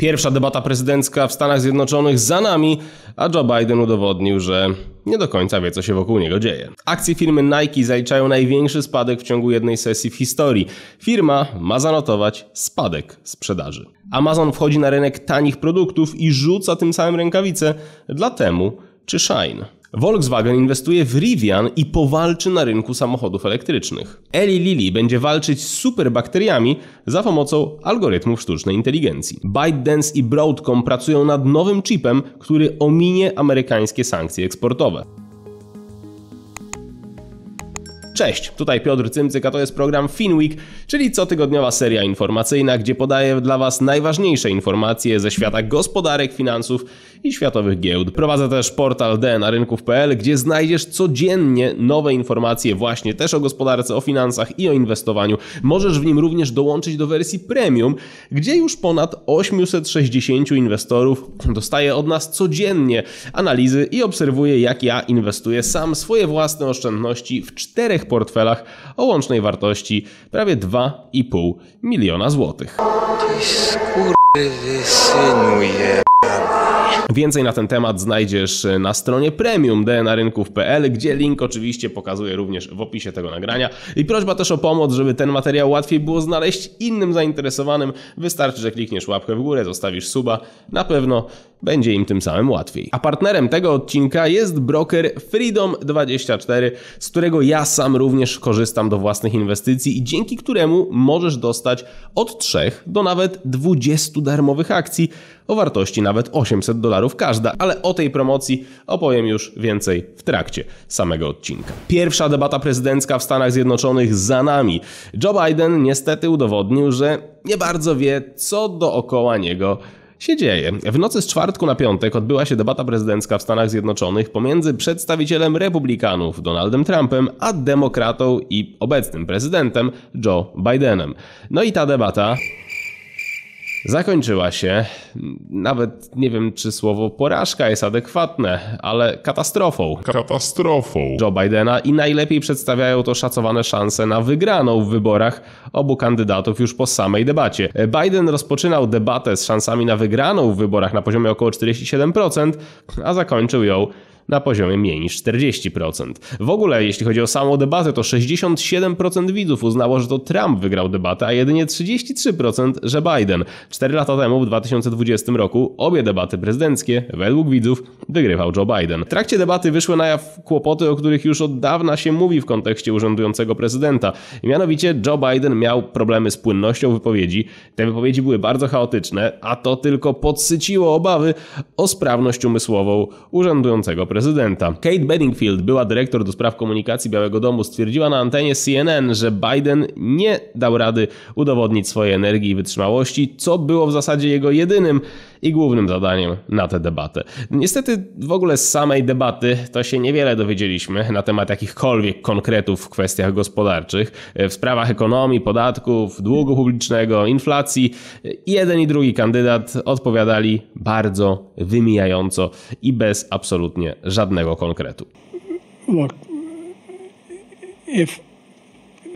Pierwsza debata prezydencka w Stanach Zjednoczonych za nami, a Joe Biden udowodnił, że nie do końca wie, co się wokół niego dzieje. Akcje firmy Nike zaliczają największy spadek w ciągu jednej sesji w historii. Firma ma zanotować spadek sprzedaży. Amazon wchodzi na rynek tanich produktów i rzuca tym samym rękawice dla temu czy Shine. Volkswagen inwestuje w Rivian i powalczy na rynku samochodów elektrycznych. Eli Lilly będzie walczyć z superbakteriami za pomocą algorytmów sztucznej inteligencji. ByteDance i Broadcom pracują nad nowym chipem, który ominie amerykańskie sankcje eksportowe. Cześć, tutaj Piotr Cymcyk, a to jest program Finweek, czyli cotygodniowa seria informacyjna, gdzie podaję dla Was najważniejsze informacje ze świata gospodarek, finansów i światowych giełd. Prowadzę też portal dnarynków.pl, gdzie znajdziesz codziennie nowe informacje właśnie też o gospodarce, o finansach i o inwestowaniu. Możesz w nim również dołączyć do wersji premium, gdzie już ponad 860 inwestorów dostaje od nas codziennie analizy i obserwuje, jak ja inwestuję sam swoje własne oszczędności w czterech portfelach o łącznej wartości prawie 2,5 miliona złotych. Ty skurwysynu jebana. Więcej na ten temat znajdziesz e, na stronie premium dnarynków.pl, gdzie link oczywiście pokazuję również w opisie tego nagrania. I prośba też o pomoc, żeby ten materiał łatwiej było znaleźć innym zainteresowanym. Wystarczy, że klikniesz łapkę w górę, zostawisz suba. Na pewno będzie im tym samym łatwiej. A partnerem tego odcinka jest broker Freedom24, z którego ja sam również korzystam do własnych inwestycji i dzięki któremu możesz dostać od 3 do nawet 20 darmowych akcji o wartości nawet 800 dolarów każda, ale o tej promocji opowiem już więcej w trakcie samego odcinka. Pierwsza debata prezydencka w Stanach Zjednoczonych za nami. Joe Biden niestety udowodnił, że nie bardzo wie, co dookoła niego się dzieje. W nocy z czwartku na piątek odbyła się debata prezydencka w Stanach Zjednoczonych pomiędzy przedstawicielem republikanów Donaldem Trumpem, a demokratą i obecnym prezydentem Joe Bidenem. No i ta debata Zakończyła się, nawet nie wiem czy słowo porażka jest adekwatne, ale katastrofą. Katastrofą. Joe Bidena i najlepiej przedstawiają to szacowane szanse na wygraną w wyborach obu kandydatów już po samej debacie. Biden rozpoczynał debatę z szansami na wygraną w wyborach na poziomie około 47%, a zakończył ją na poziomie mniej niż 40%. W ogóle, jeśli chodzi o samą debatę, to 67% widzów uznało, że to Trump wygrał debatę, a jedynie 33%, że Biden. 4 lata temu, w 2020 roku, obie debaty prezydenckie, według widzów, wygrywał Joe Biden. W trakcie debaty wyszły na jaw kłopoty, o których już od dawna się mówi w kontekście urzędującego prezydenta. Mianowicie Joe Biden miał problemy z płynnością wypowiedzi. Te wypowiedzi były bardzo chaotyczne, a to tylko podsyciło obawy o sprawność umysłową urzędującego prezydenta prezydenta. Kate Bedingfield, była dyrektor do spraw komunikacji Białego Domu, stwierdziła na antenie CNN, że Biden nie dał rady udowodnić swojej energii i wytrzymałości, co było w zasadzie jego jedynym i głównym zadaniem na tę debatę. Niestety w ogóle z samej debaty to się niewiele dowiedzieliśmy na temat jakichkolwiek konkretów w kwestiach gospodarczych, e, w sprawach ekonomii, podatków, długu publicznego, inflacji. Jeden i drugi kandydat odpowiadali bardzo wymijająco i bez absolutnie żadnego konkretu. Look, if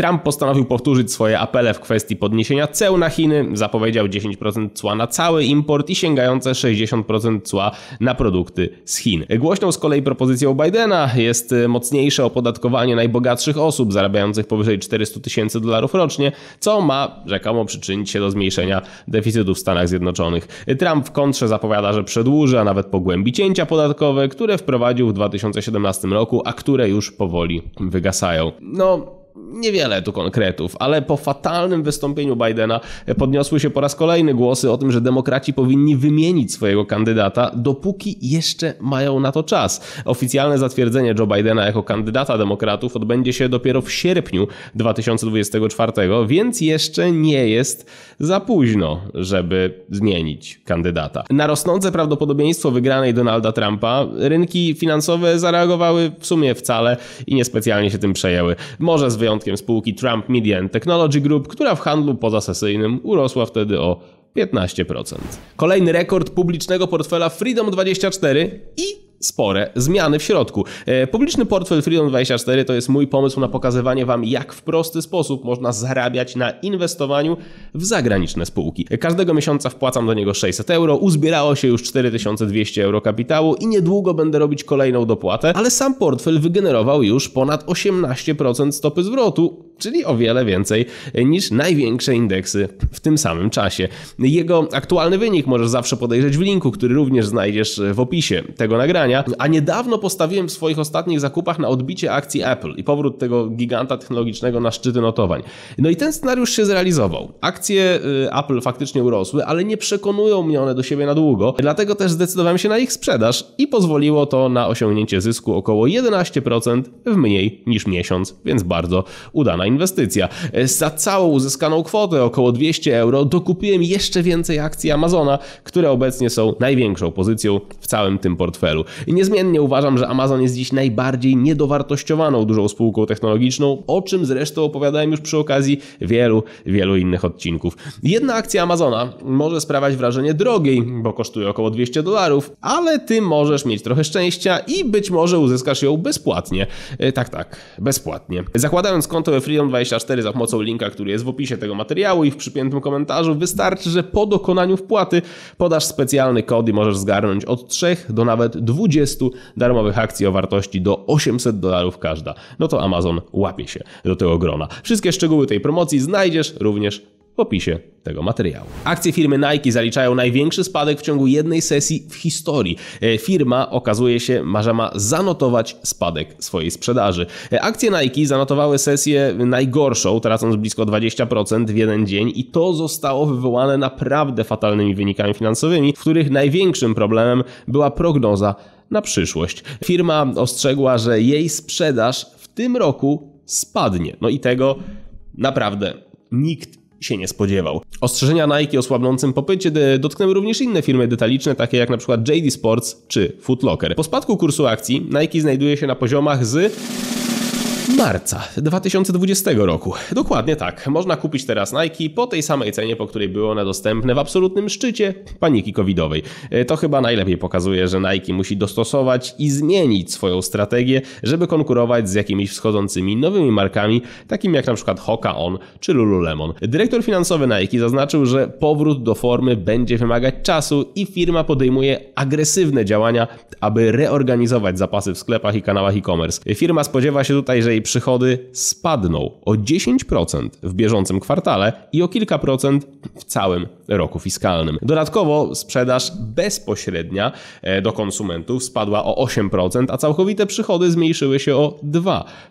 Trump postanowił powtórzyć swoje apele w kwestii podniesienia ceł na Chiny, zapowiedział 10% cła na cały import i sięgające 60% cła na produkty z Chin. Głośną z kolei propozycją Bidena jest mocniejsze opodatkowanie najbogatszych osób zarabiających powyżej 400 tysięcy dolarów rocznie, co ma rzekomo przyczynić się do zmniejszenia deficytu w Stanach Zjednoczonych. Trump w kontrze zapowiada, że przedłuży, a nawet pogłębi cięcia podatkowe, które wprowadził w 2017 roku, a które już powoli wygasają. No, niewiele tu konkretów, ale po fatalnym wystąpieniu Bidena e, podniosły się po raz kolejny głosy o tym, że demokraci powinni wymienić swojego kandydata, dopóki jeszcze mają na to czas. Oficjalne zatwierdzenie Joe Bidena jako kandydata demokratów odbędzie się dopiero w sierpniu 2024, więc jeszcze nie jest za późno, żeby zmienić kandydata. Na rosnące prawdopodobieństwo wygranej Donalda Trumpa rynki finansowe zareagowały w sumie wcale i niespecjalnie się tym przejęły. Może z wyjątkiem spółki Trump Media and Technology Group, która w handlu pozasesyjnym urosła wtedy o 15%. Kolejny rekord publicznego portfela Freedom24 i spore zmiany w środku. E, publiczny portfel Freedom24 to jest mój pomysł na pokazywanie Wam, jak w prosty sposób można zarabiać na inwestowaniu w zagraniczne spółki. E, każdego miesiąca wpłacam do niego 600 euro, uzbierało się już 4200 euro kapitału i niedługo będę robić kolejną dopłatę, ale sam portfel wygenerował już ponad 18% stopy zwrotu czyli o wiele więcej niż największe indeksy w tym samym czasie. Jego aktualny wynik możesz zawsze podejrzeć w linku, który również znajdziesz w opisie tego nagrania. A niedawno postawiłem w swoich ostatnich zakupach na odbicie akcji Apple i powrót tego giganta technologicznego na szczyty notowań. No i ten scenariusz się zrealizował. Akcje y, Apple faktycznie urosły, ale nie przekonują mnie one do siebie na długo, dlatego też zdecydowałem się na ich sprzedaż i pozwoliło to na osiągnięcie zysku około 11% w mniej niż miesiąc, więc bardzo udana inwestycja. E, za całą uzyskaną kwotę, około 200 euro, dokupiłem jeszcze więcej akcji Amazona, które obecnie są największą pozycją w całym tym portfelu. I niezmiennie uważam, że Amazon jest dziś najbardziej niedowartościowaną dużą spółką technologiczną, o czym zresztą opowiadałem już przy okazji wielu, wielu innych odcinków. Jedna akcja Amazona może sprawiać wrażenie drogiej, bo kosztuje około 200 dolarów, ale ty możesz mieć trochę szczęścia i być może uzyskasz ją bezpłatnie. E, tak, tak, bezpłatnie. Zakładając konto we freedom24 za pomocą linka, który jest w opisie tego materiału i w przypiętym komentarzu. Wystarczy, że po dokonaniu wpłaty podasz specjalny kod i możesz zgarnąć od 3 do nawet 20 darmowych akcji o wartości do 800 dolarów każda. No to Amazon łapie się do tego grona. Wszystkie szczegóły tej promocji znajdziesz również w opisie tego materiału. Akcje firmy Nike zaliczają największy spadek w ciągu jednej sesji w historii. E, firma okazuje się, że ma zanotować spadek swojej sprzedaży. E, akcje Nike zanotowały sesję najgorszą, tracąc blisko 20% w jeden dzień i to zostało wywołane naprawdę fatalnymi wynikami finansowymi, w których największym problemem była prognoza na przyszłość. Firma ostrzegła, że jej sprzedaż w tym roku spadnie. No i tego naprawdę nikt się nie spodziewał. Ostrzeżenia Nike o słabnącym popycie dotknęły również inne firmy detaliczne, takie jak np. JD Sports czy Footlocker. Po spadku kursu akcji Nike znajduje się na poziomach z marca 2020 roku. Dokładnie tak. Można kupić teraz Nike po tej samej cenie, po której były one dostępne w absolutnym szczycie paniki covidowej. E, to chyba najlepiej pokazuje, że Nike musi dostosować i zmienić swoją strategię, żeby konkurować z jakimiś wschodzącymi nowymi markami, takimi jak na przykład Hoka On czy Lululemon. Dyrektor finansowy Nike zaznaczył, że powrót do formy będzie wymagać czasu i firma podejmuje agresywne działania, aby reorganizować zapasy w sklepach i kanałach e-commerce. Firma spodziewa się tutaj, że że jej przychody spadną o 10% w bieżącym kwartale i o kilka procent w całym roku fiskalnym. Dodatkowo sprzedaż bezpośrednia e, do konsumentów spadła o 8%, a całkowite przychody zmniejszyły się o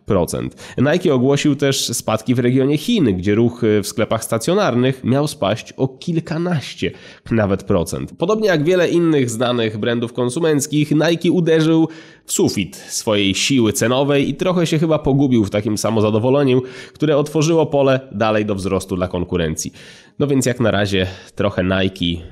2%. Nike ogłosił też spadki w regionie Chin, gdzie ruch e, w sklepach stacjonarnych miał spaść o kilkanaście nawet procent. Podobnie jak wiele innych znanych brandów konsumenckich, Nike uderzył sufit swojej siły cenowej i trochę się chyba pogubił w takim samozadowoleniu, które otworzyło pole dalej do wzrostu dla konkurencji. No więc jak na razie trochę Nike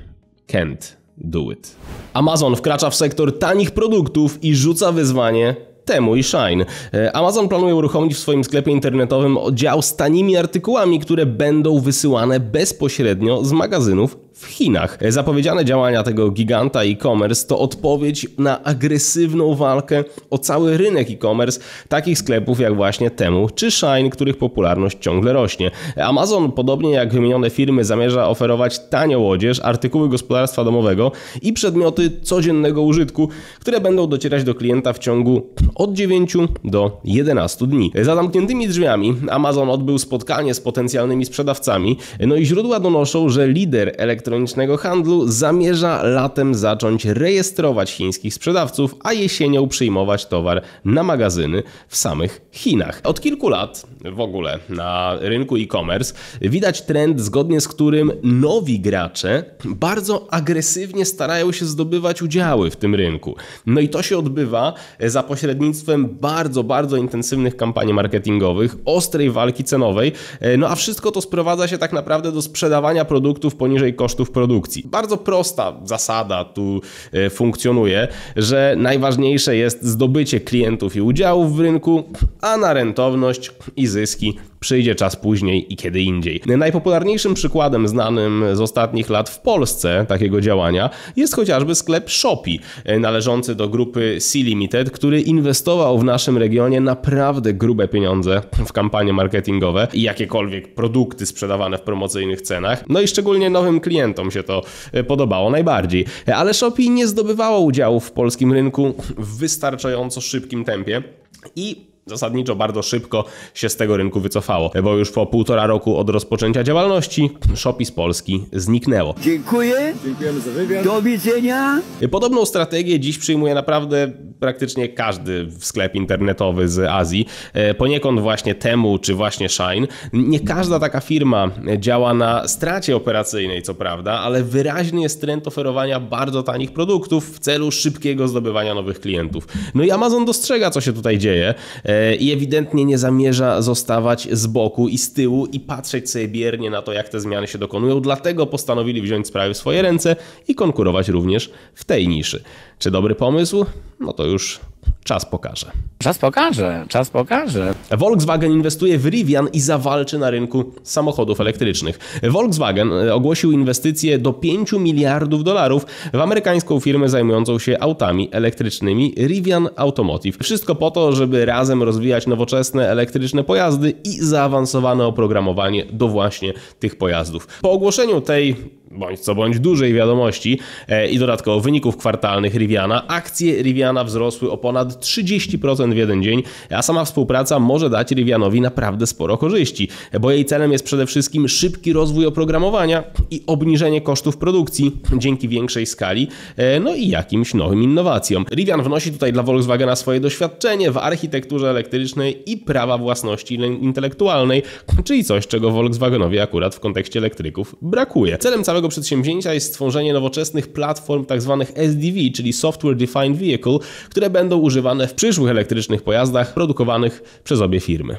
can't do it. Amazon wkracza w sektor tanich produktów i rzuca wyzwanie temu i Shine. E, Amazon planuje uruchomić w swoim sklepie internetowym dział z tanimi artykułami, które będą wysyłane bezpośrednio z magazynów w Chinach. Zapowiedziane działania tego giganta e-commerce to odpowiedź na agresywną walkę o cały rynek e-commerce takich sklepów jak właśnie Temu czy Shine, których popularność ciągle rośnie. Amazon, podobnie jak wymienione firmy, zamierza oferować tanią odzież, artykuły gospodarstwa domowego i przedmioty codziennego użytku, które będą docierać do klienta w ciągu od 9 do 11 dni. Za zamkniętymi drzwiami Amazon odbył spotkanie z potencjalnymi sprzedawcami, no i źródła donoszą, że lider elektroniczny elektronicznego handlu zamierza latem zacząć rejestrować chińskich sprzedawców, a jesienią przyjmować towar na magazyny w samych Chinach. Od kilku lat w ogóle na rynku e-commerce widać trend, zgodnie z którym nowi gracze bardzo agresywnie starają się zdobywać udziały w tym rynku. No i to się odbywa za pośrednictwem bardzo, bardzo intensywnych kampanii marketingowych, ostrej walki cenowej, e, no a wszystko to sprowadza się tak naprawdę do sprzedawania produktów poniżej kosztów kosztów produkcji. Bardzo prosta zasada tu e, funkcjonuje, że najważniejsze jest zdobycie klientów i udziałów w rynku, a na rentowność i zyski Przyjdzie czas później i kiedy indziej. Najpopularniejszym przykładem znanym z ostatnich lat w Polsce takiego działania jest chociażby sklep Shopee e, należący do grupy Sea Limited, który inwestował w naszym regionie naprawdę grube pieniądze w kampanie marketingowe i jakiekolwiek produkty sprzedawane w promocyjnych cenach. No i szczególnie nowym klientom się to e, podobało najbardziej. Ale Shopee nie zdobywało udziału w polskim rynku w wystarczająco szybkim tempie. I zasadniczo bardzo szybko się z tego rynku wycofało, bo już po półtora roku od rozpoczęcia działalności Shopis z Polski zniknęło. Dziękuję. Dziękujemy za wywiad. Do widzenia. Podobną strategię dziś przyjmuje naprawdę praktycznie każdy sklep internetowy z Azji. E, poniekąd właśnie Temu czy właśnie Shine. Nie każda taka firma działa na stracie operacyjnej, co prawda, ale wyraźny jest trend oferowania bardzo tanich produktów w celu szybkiego zdobywania nowych klientów. No i Amazon dostrzega, co się tutaj dzieje e, E, i ewidentnie nie zamierza zostawać z boku i z tyłu i patrzeć sobie biernie na to, jak te zmiany się dokonują. Dlatego postanowili wziąć sprawy w swoje ręce i konkurować również w tej niszy. Czy dobry pomysł? No to już Czas pokaże. Czas pokaże, czas pokaże. Volkswagen inwestuje w Rivian i zawalczy na rynku samochodów elektrycznych. Volkswagen e, ogłosił inwestycję do 5 miliardów dolarów w amerykańską firmę zajmującą się autami elektrycznymi Rivian Automotive. Wszystko po to, żeby razem rozwijać nowoczesne elektryczne pojazdy i zaawansowane oprogramowanie do właśnie tych pojazdów. Po ogłoszeniu tej bądź co bądź dużej wiadomości e, i dodatkowo wyników kwartalnych Riviana, akcje Riviana wzrosły o ponad 30% w jeden dzień, a sama współpraca może dać Rivianowi naprawdę sporo korzyści, bo jej celem jest przede wszystkim szybki rozwój oprogramowania i obniżenie kosztów produkcji dzięki większej skali, e, no i jakimś nowym innowacjom. Rivian wnosi tutaj dla Volkswagena swoje doświadczenie w architekturze elektrycznej i prawa własności intelektualnej, czyli coś, czego Volkswagenowi akurat w kontekście elektryków brakuje. Celem całego tego przedsięwzięcia jest stworzenie nowoczesnych platform tzw. Tak SDV, czyli Software Defined Vehicle, które będą używane w przyszłych elektrycznych pojazdach produkowanych przez obie firmy.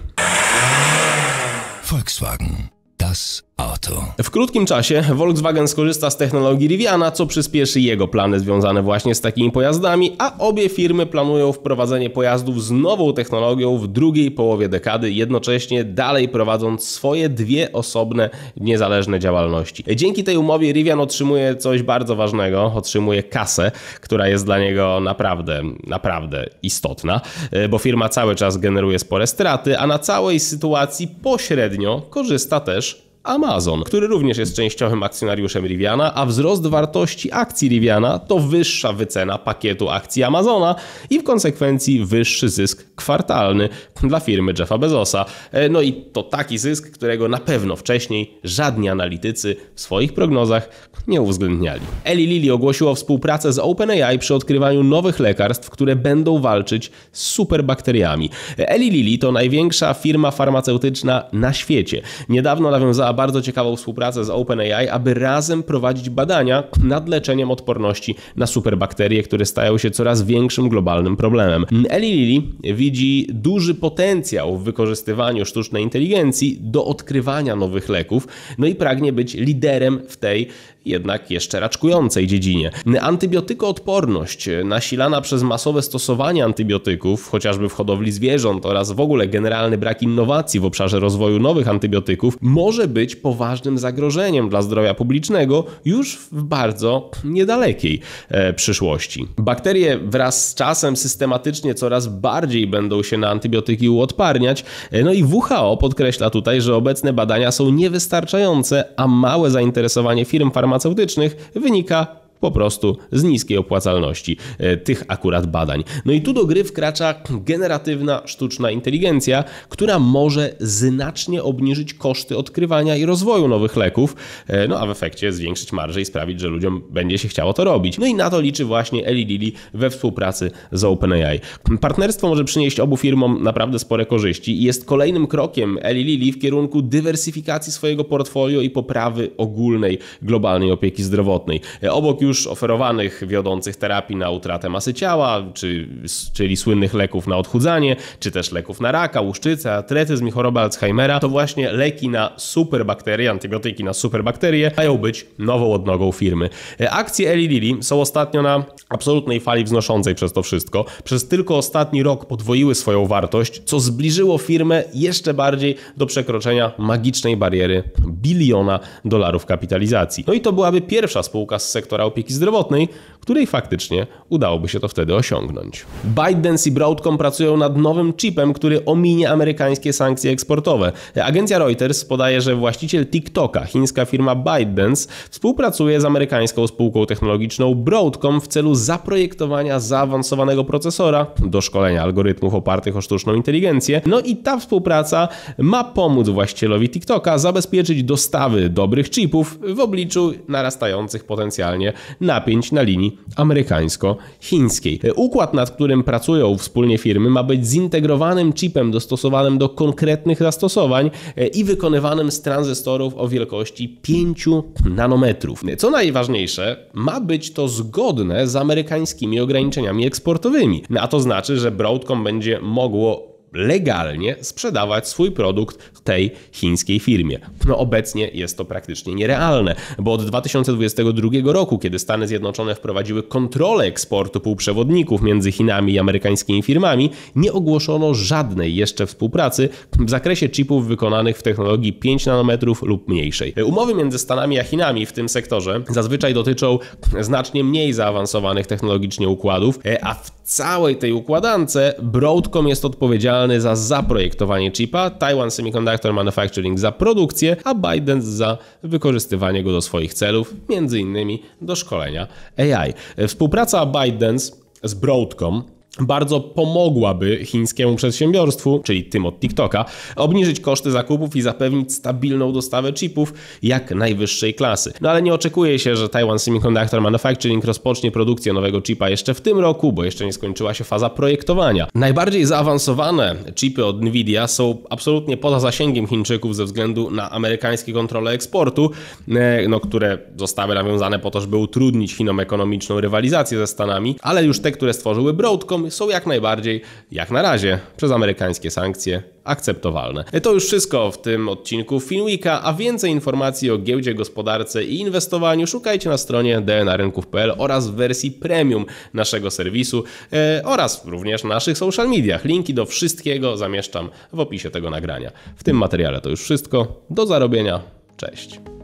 Volkswagen. Das Auto. W krótkim czasie Volkswagen skorzysta z technologii Riviana, co przyspieszy jego plany związane właśnie z takimi pojazdami, a obie firmy planują wprowadzenie pojazdów z nową technologią w drugiej połowie dekady, jednocześnie dalej prowadząc swoje dwie osobne, niezależne działalności. Dzięki tej umowie Rivian otrzymuje coś bardzo ważnego, otrzymuje kasę, która jest dla niego naprawdę, naprawdę istotna, e, bo firma cały czas generuje spore straty, a na całej sytuacji pośrednio korzysta też Amazon, który również jest częściowym akcjonariuszem Riviana, a wzrost wartości akcji Riviana to wyższa wycena pakietu akcji Amazona i w konsekwencji wyższy zysk kwartalny dla firmy Jeffa Bezosa. E, no i to taki zysk, którego na pewno wcześniej żadni analitycy w swoich prognozach nie uwzględniali. Eli Lilly ogłosiło współpracę z OpenAI przy odkrywaniu nowych lekarstw, które będą walczyć z superbakteriami. E, Eli Lilly to największa firma farmaceutyczna na świecie. Niedawno nawiązała bardzo ciekawą współpracę z OpenAI, aby razem prowadzić badania nad leczeniem odporności na superbakterie, które stają się coraz większym globalnym problemem. Eli Lilly widzi duży potencjał w wykorzystywaniu sztucznej inteligencji do odkrywania nowych leków, no i pragnie być liderem w tej jednak jeszcze raczkującej dziedzinie. Antybiotykoodporność, nasilana przez masowe stosowanie antybiotyków, chociażby w hodowli zwierząt oraz w ogóle generalny brak innowacji w obszarze rozwoju nowych antybiotyków, może być poważnym zagrożeniem dla zdrowia publicznego już w bardzo niedalekiej e, przyszłości. Bakterie wraz z czasem systematycznie coraz bardziej będą się na antybiotyki uodparniać, e, no i WHO podkreśla tutaj, że obecne badania są niewystarczające, a małe zainteresowanie firm farmaceutycznych farmaceutycznych wynika po prostu z niskiej opłacalności e, tych akurat badań. No i tu do gry wkracza generatywna sztuczna inteligencja, która może znacznie obniżyć koszty odkrywania i rozwoju nowych leków, e, no a w efekcie zwiększyć marże i sprawić, że ludziom będzie się chciało to robić. No i na to liczy właśnie Eli Lilly we współpracy z OpenAI. Partnerstwo może przynieść obu firmom naprawdę spore korzyści i jest kolejnym krokiem Eli Lilly w kierunku dywersyfikacji swojego portfolio i poprawy ogólnej globalnej opieki zdrowotnej. E, obok już już oferowanych wiodących terapii na utratę masy ciała, czy, czyli słynnych leków na odchudzanie, czy też leków na raka, łuszczycę, atretyzm i chorobę Alzheimera, to właśnie leki na superbakterie, antybiotyki na superbakterie mają być nową odnogą firmy. E, akcje Eli Lilly są ostatnio na absolutnej fali wznoszącej przez to wszystko. Przez tylko ostatni rok podwoiły swoją wartość, co zbliżyło firmę jeszcze bardziej do przekroczenia magicznej bariery biliona dolarów kapitalizacji. No i to byłaby pierwsza spółka z sektora opieki opieki zdrowotnej, której faktycznie udałoby się to wtedy osiągnąć. ByteDance i Broadcom pracują nad nowym chipem, który ominie amerykańskie sankcje eksportowe. Agencja Reuters podaje, że właściciel TikToka, chińska firma ByteDance, współpracuje z amerykańską spółką technologiczną Broadcom w celu zaprojektowania zaawansowanego procesora do szkolenia algorytmów opartych o sztuczną inteligencję. No i ta współpraca ma pomóc właścicielowi TikToka zabezpieczyć dostawy dobrych chipów w obliczu narastających potencjalnie napięć na linii amerykańsko-chińskiej. Układ, nad którym pracują wspólnie firmy, ma być zintegrowanym chipem dostosowanym do konkretnych zastosowań e, i wykonywanym z tranzystorów o wielkości 5 nanometrów. Co najważniejsze, ma być to zgodne z amerykańskimi ograniczeniami eksportowymi, a to znaczy, że Broadcom będzie mogło legalnie sprzedawać swój produkt tej chińskiej firmie. No obecnie jest to praktycznie nierealne, bo od 2022 roku, kiedy Stany Zjednoczone wprowadziły kontrolę eksportu półprzewodników między Chinami i amerykańskimi firmami, nie ogłoszono żadnej jeszcze współpracy w zakresie chipów wykonanych w technologii 5 nanometrów lub mniejszej. Umowy między Stanami a Chinami w tym sektorze zazwyczaj dotyczą znacznie mniej zaawansowanych technologicznie układów, e, a w całej tej układance Broadcom jest odpowiedzialny za zaprojektowanie chipa, Taiwan Semiconductor Manufacturing za produkcję, a Biden za wykorzystywanie go do swoich celów, między innymi do szkolenia AI. Współpraca Biden z Broadcom bardzo pomogłaby chińskiemu przedsiębiorstwu, czyli tym od TikToka, obniżyć koszty zakupów i zapewnić stabilną dostawę chipów jak najwyższej klasy. No ale nie oczekuje się, że Taiwan Semiconductor Manufacturing rozpocznie produkcję nowego chipa jeszcze w tym roku, bo jeszcze nie skończyła się faza projektowania. Najbardziej zaawansowane chipy od Nvidia są absolutnie poza zasięgiem Chińczyków ze względu na amerykańskie kontrole eksportu, e, no, które zostały nawiązane po to, żeby utrudnić Chinom ekonomiczną rywalizację ze Stanami, ale już te, które stworzyły Broadcom, są jak najbardziej, jak na razie, przez amerykańskie sankcje akceptowalne. To już wszystko w tym odcinku Finwika, a więcej informacji o giełdzie, gospodarce i inwestowaniu szukajcie na stronie dnarynków.pl oraz w wersji premium naszego serwisu e, oraz również na naszych social mediach. Linki do wszystkiego zamieszczam w opisie tego nagrania. W tym materiale to już wszystko. Do zarobienia. Cześć.